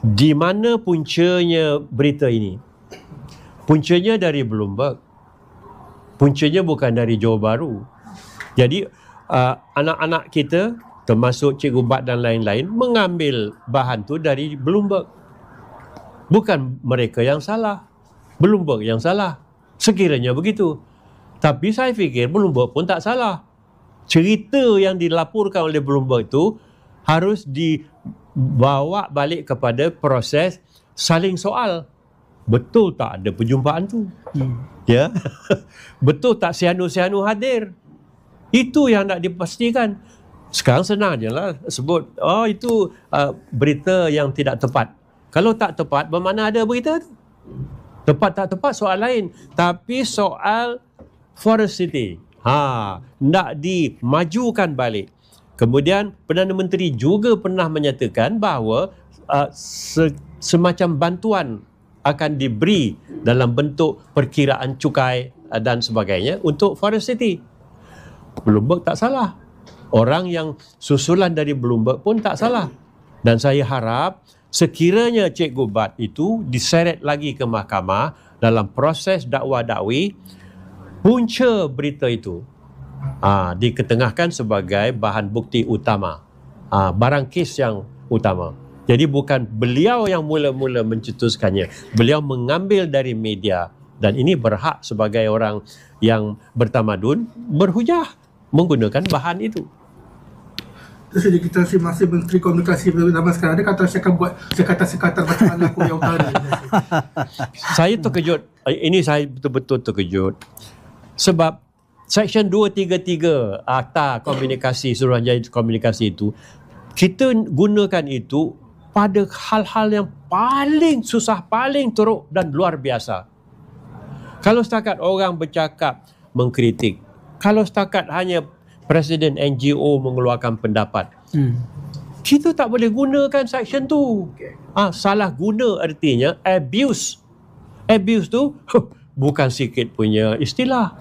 di mana puncanya berita ini? Puncanya dari Bloomberg. Puncanya bukan dari Johor Baru. Jadi uh, anak-anak kita termasuk Cikgu Bat dan lain-lain mengambil bahan tu dari Bloomberg. Bukan mereka yang salah. Bloomberg yang salah. Sekiranya begitu. Tapi saya fikir Bloomberg pun tak salah. Cerita yang dilaporkan oleh Bloomberg itu harus di bawa balik kepada proses saling soal betul tak ada perjumpaan tu hmm. ya betul tak sianu-sianu hadir itu yang nak dipastikan sekarang senang je lah sebut oh itu uh, berita yang tidak tepat kalau tak tepat bermana ada berita tu tepat tak tepat soal lain tapi soal forest city ha nak dimajukan balik Kemudian Perdana Menteri juga pernah menyatakan bahawa uh, se- semacam bantuan akan diberi dalam bentuk perkiraan cukai uh, dan sebagainya untuk Forest City. Bloomberg tak salah. Orang yang susulan dari Bloomberg pun tak salah. Dan saya harap sekiranya Cik Gubat itu diseret lagi ke mahkamah dalam proses dakwa-dakwi, punca berita itu uh, diketengahkan sebagai bahan bukti utama uh, barang kes yang utama jadi bukan beliau yang mula-mula mencetuskannya beliau mengambil dari media dan ini berhak sebagai orang yang bertamadun berhujah menggunakan bahan itu Terus saja kita si masih Menteri Komunikasi zaman sekarang. Ada kata saya akan buat sekatar kata macam mana aku yang utara. saya terkejut. Eh, ini saya betul-betul terkejut. Sebab Section 233 Akta Komunikasi Suruhanjaya Komunikasi itu kita gunakan itu pada hal-hal yang paling susah, paling teruk dan luar biasa. Kalau setakat orang bercakap mengkritik, kalau setakat hanya presiden NGO mengeluarkan pendapat, hmm. kita tak boleh gunakan section tu. Okay. Ah, salah guna artinya abuse. Abuse tu huh, bukan sikit punya istilah.